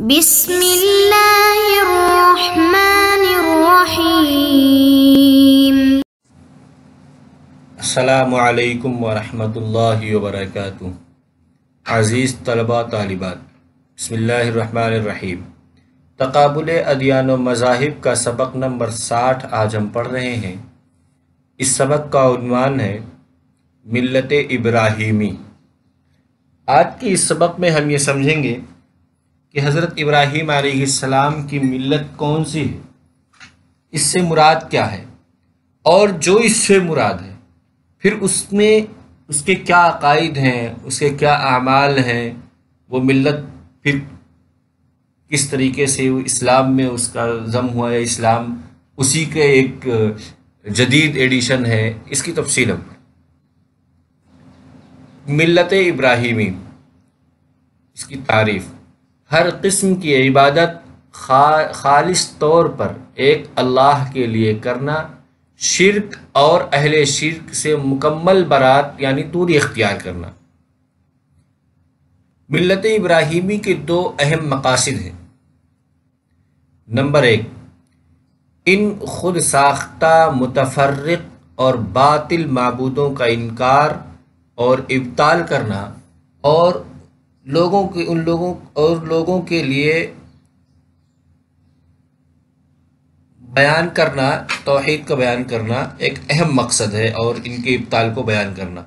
बिस्मिल्लाहिर्रहमानिर्रहीम अस्सलाम वर्क अज़ीज़ तलबा तालिबात बिस्मिल्लाहिर्रहमानिर्रहीम तकबुल अदियान व मज़ाहिब का सबक नंबर साठ आज हम पढ़ रहे हैं इस सबक का उन्वान है मिलत इब्राहिमी आज के इस सबक में हम ये समझेंगे कि हज़रत इब्राहीम आसमाम की मिलत कौन सी है इससे मुराद क्या है और जो इससे मुराद है फिर उसमें उसके क्या अकायद हैं उसके क्या अमाल हैं वो मिलत फिर किस तरीके से वो इस्लाम में उसका ज़म हुआ है इस्लाम उसी के एक जदीद एडिशन है इसकी तफसील हम मिलत इब्राहिमी इसकी तारीफ़ हर किस्म की इबादत खा, खालिस तौर पर एक अल्लाह के लिए करना शिरक और अहले शिरक से मुकम्मल बरात यानी दूरी इख्तियार करना मिलत इब्राहिमी के दो अहम मकासद हैं नंबर एक इन खुद साख्ता मुतफरक और बातिल मबूदों का इनकार और इब्ताल करना और लोगों के उन लोगों और लोगों के लिए बयान करना तोहहीद का बयान करना एक अहम मकसद है और इनके इब्ताल को बयान करना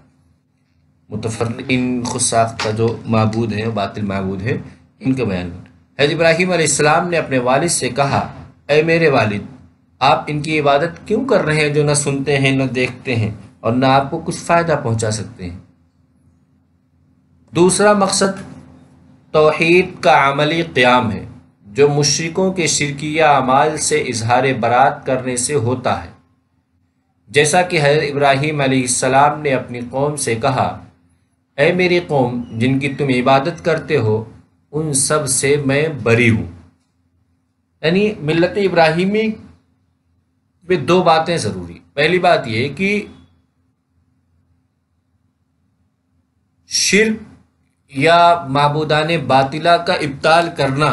मुतफर इन खुद का जो मबूद है बातिल मबूद है इनका बयान करना हज इब्राहिम आसमाम ने अपने वालिद से कहा अ मेरे वालिद आप इनकी इबादत क्यों कर रहे हैं जो ना सुनते हैं ना देखते हैं और ना आपको कुछ फ़ायदा पहुंचा सकते हैं दूसरा मकसद तोहद का अमली क़्याम है जो मशरक़ों के शिरकिया अमाल से इजहार बरात करने से होता है जैसा कि हजरत इब्राहीम सलाम ने अपनी कौम से कहा ए मेरी कौम जिनकी तुम इबादत करते हो उन सब से मैं बरी हूँ यानी मिलत इब्राहिमी में दो बातें ज़रूरी पहली बात यह कि शिरक या मबूदान बातिला का इब्ताल करना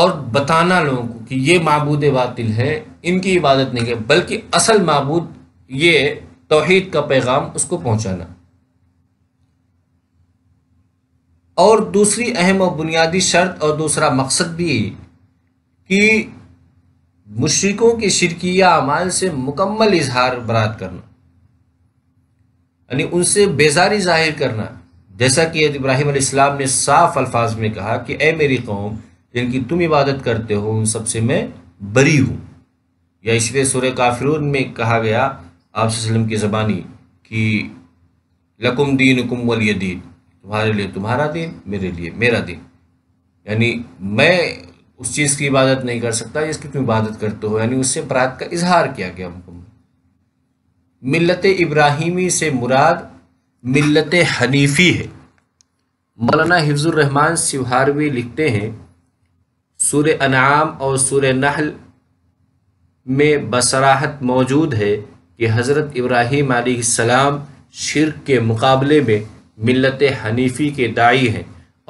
और बताना लोगों को कि ये मबूद बातिल है इनकी इबादत नहीं है बल्कि असल मबूद ये तोहद का पैगाम उसको पहुंचाना और दूसरी अहम और बुनियादी शर्त और दूसरा मकसद भी कि मुशरकों के शिरकिया अमाल से मुकम्मल इजहार बरात करना यानी उनसे बेजारी जाहिर करना जैसा कि इब्राहिम अलैहिस्सलाम ने साफ अल्फाज में कहा कि ए मेरी कौम जिनकी तुम इबादत करते हो उन सबसे मैं बरी हूँ या इसलिए सुर काफिरून में कहा गया आप की ज़बानी कि लकुम दीन हुकुम वली दीन तुम्हारे लिए तुम्हारा दीन मेरे लिए मेरा दीन यानी मैं उस चीज़ की इबादत नहीं कर सकता जिसकी तुम इबादत करते हो यानी उससे बरात का इजहार किया गया मुकम्मल मिलत इब्राहिमी से मुराद मिलत हनीफी है मौलाना हिफ्ज़ुररहमान सिवहारवी लिखते हैं सूर अनाम और सूर नहल में बसराहत मौजूद है कि हज़रत इब्राहिम सलाम शिरक के मुकाबले में मिलत हनीफी के दाई हैं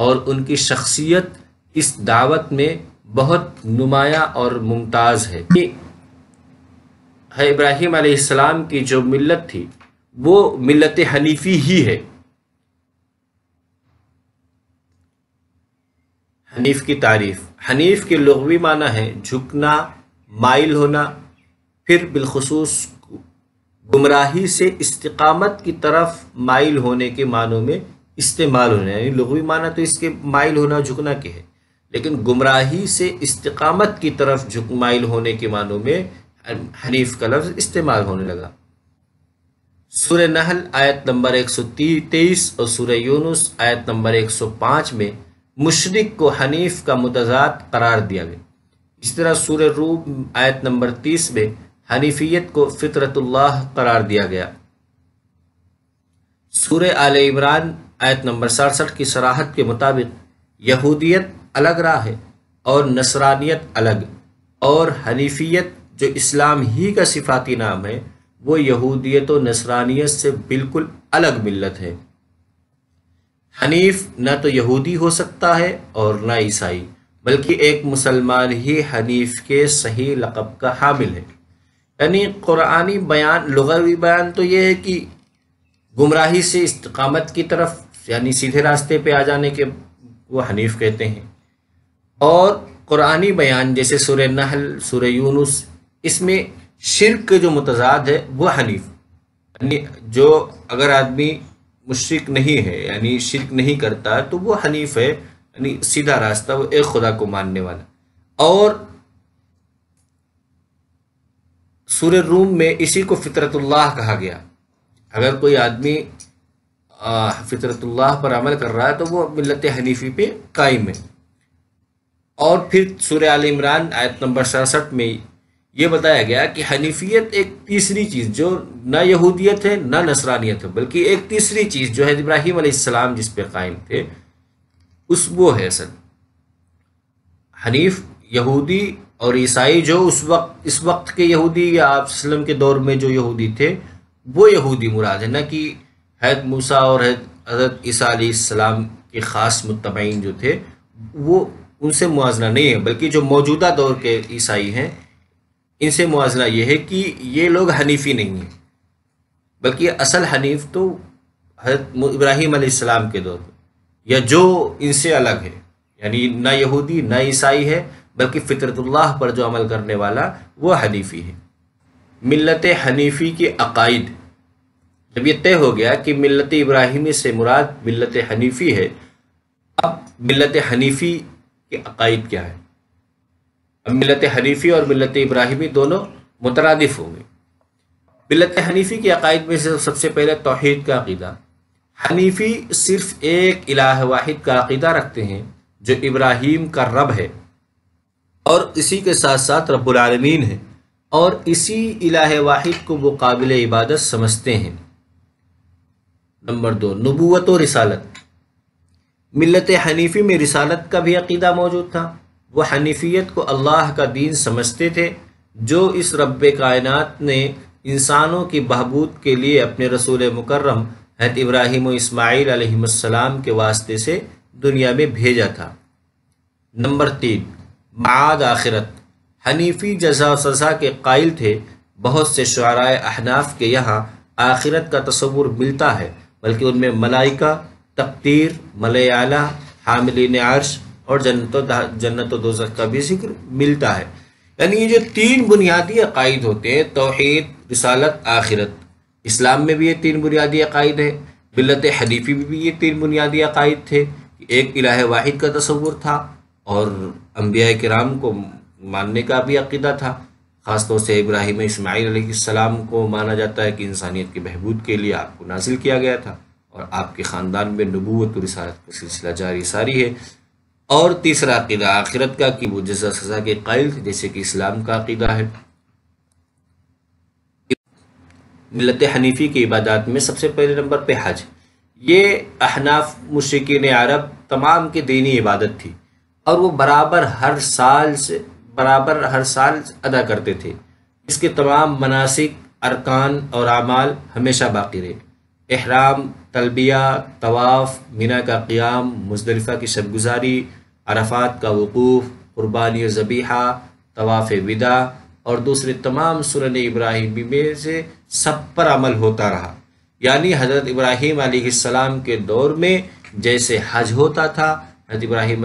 और उनकी शख्सियत इस दावत में बहुत नुमाया और मुमताज़ है है इब्राहिम सलाम की जो मिलत थी वो मिलत हनीफी ही है हनीफ की तारीफ हनीफ के लघवी माना है झुकना माइल होना फिर बिलखसूस गुमराही से इस्तकामत की तरफ माइल होने के मानों में इस्तेमाल होना यानी लघवी माना तो इसके माइल होना झुकना के है लेकिन गुमराही से इस्तकामत की तरफ झुक माइल होने के मानों में हनीफ का लफ्ज़ इस्तेमाल होने लगा सूर्य नहल आयत नंबर एक और सूर्य यूनुस आयत नंबर 105 में मुशरक को हनीफ का मतजाद करार दिया गया इस तरह सूर्य रूम आयत नंबर 30 में हनीफियत को फितरतुल्लाह करार दिया गया सूर्य आल इमरान आयत नंबर सड़सठ की सराहत के मुताबिक यहूदियत अलग रहा है और नसरानियत अलग और हनीफियत जो इस्लाम ही का सिफाती नाम है वो यहूदियत और नसरानियत से बिल्कुल अलग मिलत है हनीफ न तो यहूदी हो सकता है और न ईसाई बल्कि एक मुसलमान ही हनीफ के सही लकब का हामिल है यानी क़ुरानी बयान लगवी बयान तो ये है कि गुमराही से इस्तकामत की तरफ यानी सीधे रास्ते पे आ जाने के वो हनीफ कहते हैं और क़ुरानी बयान जैसे सुर नहल सुर यूनुस इसमें शिरक के जो मुतजाद है वह हनीफ यानी जो अगर आदमी मुशरक नहीं है यानी शिरक नहीं करता तो वह हनीफ है यानी सीधा रास्ता वो एक खुदा को मानने वाला और सूर्य रूम में इसी को फितरतुल्लाह कहा गया अगर कोई आदमी फितरतुल्लाह पर अमल कर रहा है तो वो मिलत हनीफी पे कायम है और फिर सूर्य आल इमरान आयत नंबर सड़सठ में ये बताया गया कि हनीफियत एक तीसरी चीज़ जो न यहूदियत है ना नसरानियत है बल्कि एक तीसरी चीज़ जो है इब्राहिम अलैहिस्सलाम जिस पे कायम थे उस वो है असल हनीफ यहूदी और ईसाई जो उस वक्त इस वक्त के यहूदी या आप के दौर में जो यहूदी थे वो यहूदी मुराद है ना कि हैद मूसा और हजरत ईसा के ख़ास मतबीन जो थे वो उनसे मुआजना नहीं है बल्कि जो मौजूदा दौर के ईसाई हैं इनसे मुआजना यह है कि ये लोग हनीफी नहीं हैं बल्कि असल हनीफ तो हजरत इब्राहिम अलैहिस्सलाम के दौर या जो इनसे अलग है यानी ना यहूदी ना ईसाई है बल्कि फ़ितरतुल्लाह पर जो अमल करने वाला वो हनीफी है मिलत हनीफी के अकायद जब यह तय हो गया कि मिलत इब्राहिमी से मुराद मिलत हनीफी है अब मिलत हनीफी के अकायद क्या है मिलत हनीफी और मिलत इब्राहिमी दोनों मुतरदफ होंगे मिलत हनीफी के अकायद में से सबसे पहले तोहद का अकीदा हनीफी सिर्फ एक इलाह वाहिद का अकीदा रखते हैं जो इब्राहिम का रब है और इसी के साथ साथ रबालमीन है और इसी इलाह वाहिद को वो काबिल इबादत समझते हैं नंबर दो नबूत व रिसालत मिलत हनीफी में रिसालत का भी अकीदा मौजूद था वह हनीफियत को अल्लाह का दीन समझते थे जो इस रब कायनत ने इंसानों की बहबूद के लिए अपने रसूल मुकर्रम हत इब्राहिम इसमाइल आसमाम के वास्ते से दुनिया में भेजा था नंबर तीन माद आखिरत हनीफी जजा सज़ा के कायल थे बहुत से शुरा अहनाफ के यहाँ आखिरत का तस्वुर मिलता है बल्कि उनमें मलाइका तकतीर मलयाला हामिल अर्श और जन्नत जन्नत दो का भी जिक्र मिलता है यानी ये जो तीन बुनियादी अकायद होते हैं तोहेद रसालत आखिरत इस्लाम में भी ये तीन बुनियादी अकायद है बिलत हदीफ़ी में भी ये तीन बुनियादी अकायद थे एक इलाह वाहिद का तस्वुर था और अम्बिया कराम को मानने का भी अकीदा था ख़ासतौर से इब्राहिम इसमाईलम को माना जाता है कि इंसानियत के बहबूद के लिए आपको नाजिल किया गया था और आपके ख़ानदान में नबूत और रसालत का सिलसिला जारी सारी है और तीसरा अकीदा आखिरत का कि वो जजा सजा के थे जैसे कि इस्लाम का अकीदा है मिलत हनीफी की इबादत में सबसे पहले नंबर पे हज ये अहनाफ मशरकिन अरब तमाम की दीनी इबादत थी और वो बराबर हर साल से बराबर हर साल अदा करते थे इसके तमाम मनासिक अरकान और अमाल हमेशा बाकी रहे एहराम तलबिया तवाफ़ मिना का क़्याम मुजदलफ़ा की शबगुजारी अरफात का वकूफ़ क़ुरबानी ज़बीहा तवाफ़ विदा और दूसरे तमाम सुरन इब्राहिमी में से सब पर अमल होता रहा यानी हज़रत इब्राहिम आलाम के दौर में जैसे हज होता था हजरत इब्राहिम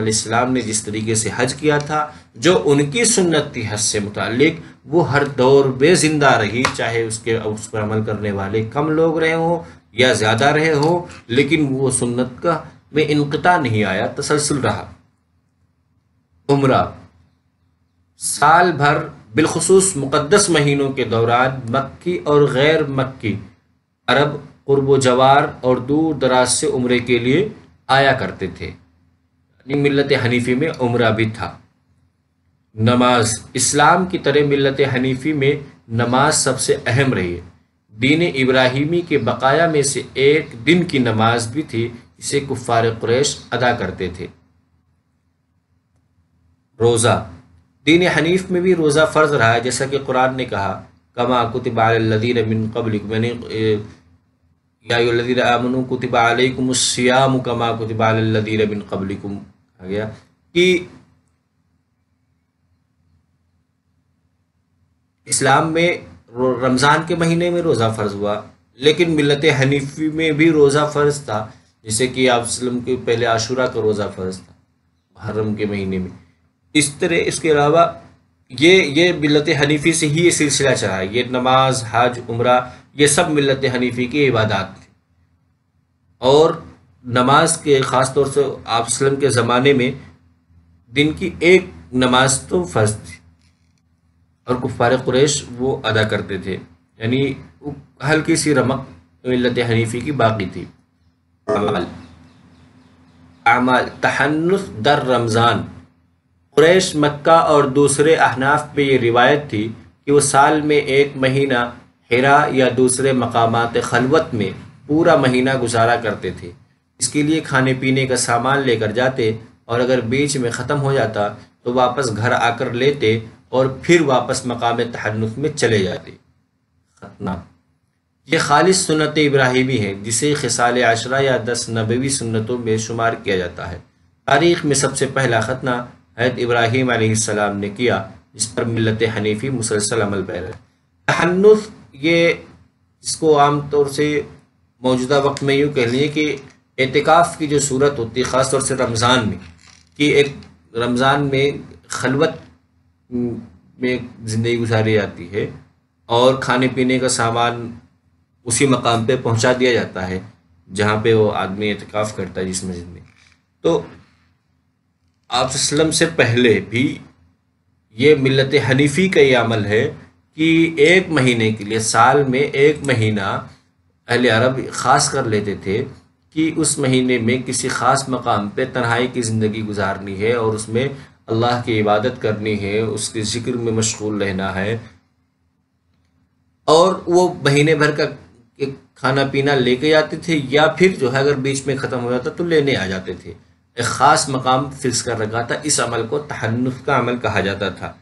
ने जिस तरीके से हज किया था जो उनकी सुन्नत थी हज से मुतक वो हर दौर में ज़िंदा रही चाहे उसके उस पर अमल करने वाले कम लोग रहे हों या ज़्यादा रहे हो लेकिन वो सुन्नत का में इनकता नहीं आया तसलसल रहा उम्र साल भर बिलखसूस मुक़दस महीनों के दौरान मक्की और गैर मक्की अरब कुर्ब जवार और दूर दराज से उम्र के लिए आया करते थे मिलत हनीफी में उम्र भी था नमाज इस्लाम की तरह मिलत हनीफी में नमाज सबसे अहम रही है दीन इब्राहिमी के बकाया में से एक दिन की नमाज भी थी इसे कुफ़ार कुरैश अदा करते थे रोज़ा दीन हनीफ में भी रोज़ा फ़र्ज रहा है जैसा कि कुरान ने कहा कमा कुतबालदीन मिन कबल यादीन आमन कुतबालकुमस्याम कमा कुतबालदीन मिन कबलिकुम आ गया कि इस्लाम में रमज़ान के महीने में रोज़ा फ़र्ज हुआ लेकिन मिलत हनीफी में भी रोज़ा फ़र्ज था जैसे कि आप वसलम के पहले आशूरा का रोज़ा फ़र्ज था मुहर्रम के महीने में इस तरह इसके अलावा ये ये मिलत हनीफी से ही ये सिलसिला चला ये नमाज हज उम्र ये सब मिलत हनीफी की इबादत थी और नमाज के ख़ास तौर से आप वसलम के ज़माने में दिन की एक नमाज तो फ़र्ज थी और कुफ़ार क्रैश वो अदा करते थे यानी हल्की सी रमक मिलत हनीफी की बाकी थी अमाल अमाल तहनस दर रमज़ान क्रैश मक्का और दूसरे अहनाफ पे ये रिवायत थी कि वो साल में एक महीना हेरा या दूसरे मकाम खलवत में पूरा महीना गुजारा करते थे इसके लिए खाने पीने का सामान लेकर जाते और अगर बीच में ख़त्म हो जाता तो वापस घर आकर लेते और फिर वापस मकाम तहनुफ में चले जाते खतना ये खालिश सुनत इब्राहिमी है जिसे खिसाल आशरा या दस नबी सुन्नतों में शुमार किया जाता है तारीख में सबसे पहला खतना हैत इब्राहिम आसमाम ने किया जिस पर मिलत हनीफी मुसलसल अमल पैर तहनुफ ये इसको आमतौर से मौजूदा वक्त में यूँ कह लिए कि एहतिकाफ़ की जो सूरत होती है ख़ासतौर से रमज़ान में कि एक रमज़ान में खलवत में ज़िंदगी गुजारी जाती है और खाने पीने का सामान उसी मकाम पे पहुंचा दिया जाता है जहाँ पे वो आदमी एहतिकाफ़ करता है जिस मस्जिद में तो आप से पहले भी ये मिलत हनीफी का ये अमल है कि एक महीने के लिए साल में एक महीना अहल अरब ख़ास कर लेते थे कि उस महीने में किसी ख़ास मकाम पे तन्हाई की ज़िंदगी गुजारनी है और उसमें अल्लाह की इबादत करनी है उसके ज़िक्र में मशगूल रहना है और वो महीने भर का खाना पीना लेके जाते थे या फिर जो है अगर बीच में ख़त्म हो जाता तो लेने आ जाते थे एक ख़ास मकाम फिक्स कर रखा था इस अमल को तहन्नुफ का अमल कहा जाता था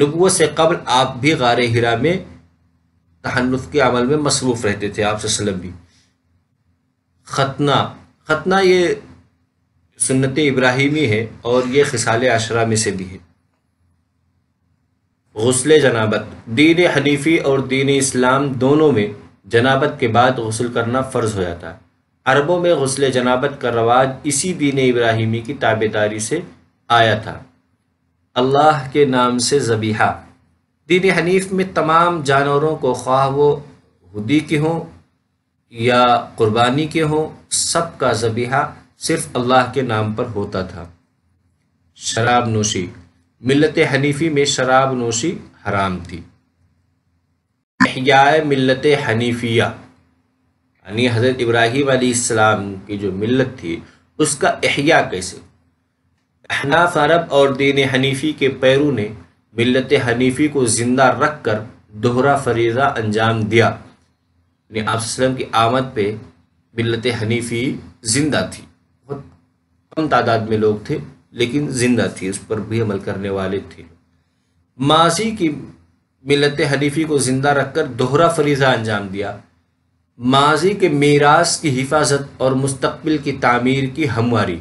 नबूत से कबल आप भी गार हिरा में तहन्नुफ के अमल में मसरूफ़ रहते थे आप सलम भी खतना खतना ये सुन्नत इब्राहिमी है और ये खिसाल आशरा में से भी है गसल जनाबत दीन हनीफी और दीन इस्लाम दोनों में जनाबत के बाद गसल करना फ़र्ज़ हो जाता है अरबों में गसल जनाबत का रवाज इसी दीन इब्राहिमी की ताबेदारी से आया था अल्लाह के नाम से जबीहा दीन हनीफ में तमाम जानवरों को ख्वाह वो हदी के हों या क़ुरबानी के हों सब का जबीहा सिर्फ अल्लाह के नाम पर होता था शराब नोशी मिलत हनीफी में शराब नोशी हराम थी मिलत हनीफिया यानी हज़रत इब्राहिम आसमाम की जो मिलत थी उसका अहिया कैसे अहनाफ अरब और दीन हनीफी के पैरू ने मिलत हनीफी को ज़िंदा रख कर दोहरा फरीजा अंजाम दिया आप की आमद पे मिलत हनीफी ज़िंदा थी कम तादाद में लोग थे लेकिन जिंदा थी उस पर भी अमल करने वाले थे मासी की मिलत हनीफी को जिंदा रखकर दोहरा फरीजा अंजाम दिया माजी के मीरास की हिफाजत और मुस्तबिल की तामीर की हमवारी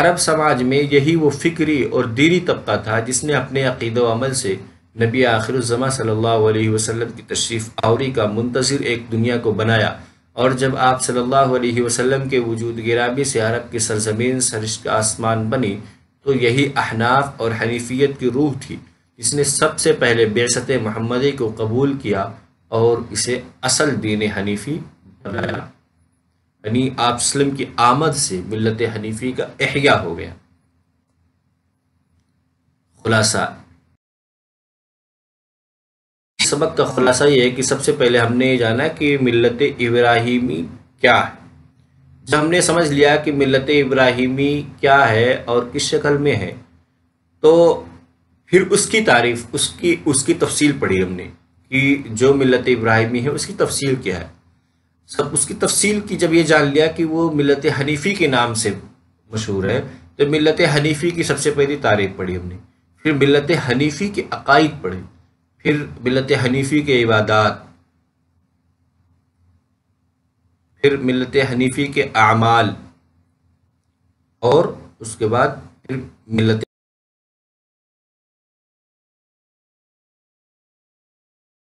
अरब समाज में यही वो फ़िक्री और दीरी तबका था जिसने अपने अकीद अमल से नबी आखिर सल्लल्लाहु अलैहि वसल्लम की तशरीफ़ आवरी का मुंतज़र एक दुनिया को बनाया और जब आप सल्लल्लाहु अलैहि वसल्लम के वजूद गिराबी से अरब की सरजमीन सरिश आसमान बनी तो यही अहनाफ और हनीफियत की रूह थी इसने सबसे पहले बेसत महमदी को कबूल किया और इसे असल दीन हनीफी बनाया यानी आप सलम की आमद से मिलत हनीफी का अहिया हो गया खुलासा सबक का खुलासा यह है कि सबसे पहले हमने ये जाना कि मिलत इब्राहिमी क्या है जब हमने समझ लिया कि मिलत इब्राहिमी क्या है और किस शक्ल में है तो फिर उसकी तारीफ उसकी उसकी तफसील पढ़ी हमने कि जो मिलत इब्राहिमी है उसकी तफसील क्या है सब उसकी तफसील की जब ये जान लिया कि वो मिलत हनीफ़ी के नाम से मशहूर है तो मिलत हनीफ़ी की सबसे पहली तारीफ पढ़ी हमने फिर मिलत हनीफ़ी के अकायद पढ़े फिर मिलत हनीफी के इबादत फिर मिलत हनीफी के अमाल और उसके बाद फिर मिलत